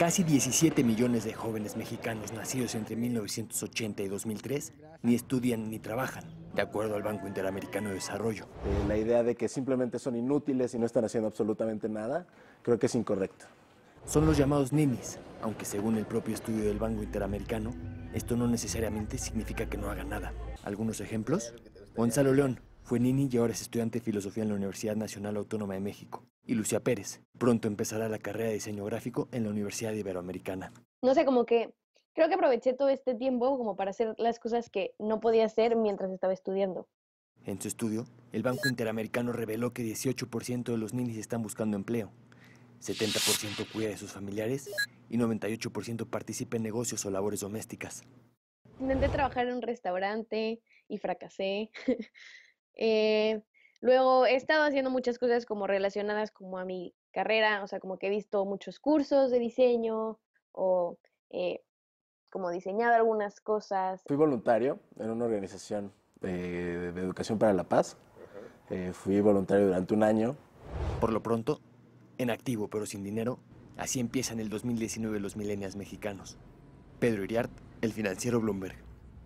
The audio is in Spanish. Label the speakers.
Speaker 1: Casi 17 millones de jóvenes mexicanos nacidos entre 1980 y 2003 ni estudian ni trabajan, de acuerdo al Banco Interamericano de Desarrollo.
Speaker 2: Eh, la idea de que simplemente son inútiles y no están haciendo absolutamente nada, creo que es incorrecto.
Speaker 1: Son los llamados ninis, aunque según el propio estudio del Banco Interamericano, esto no necesariamente significa que no hagan nada. ¿Algunos ejemplos? Gonzalo León fue nini y ahora es estudiante de filosofía en la Universidad Nacional Autónoma de México y Lucía Pérez. Pronto empezará la carrera de diseño gráfico en la Universidad Iberoamericana.
Speaker 3: No sé, como que creo que aproveché todo este tiempo como para hacer las cosas que no podía hacer mientras estaba estudiando.
Speaker 1: En su estudio, el Banco Interamericano reveló que 18% de los ninis están buscando empleo, 70% cuida de sus familiares y 98% participa en negocios o labores domésticas.
Speaker 3: Intenté trabajar en un restaurante y fracasé. eh, Luego he estado haciendo muchas cosas como relacionadas como a mi carrera, o sea, como que he visto muchos cursos de diseño o eh, como diseñado algunas cosas.
Speaker 2: Fui voluntario en una organización de educación para la paz. Eh, fui voluntario durante un año. Por lo pronto, en activo pero sin dinero,
Speaker 1: así empiezan el 2019 los milenios mexicanos. Pedro Iriart, el financiero Bloomberg.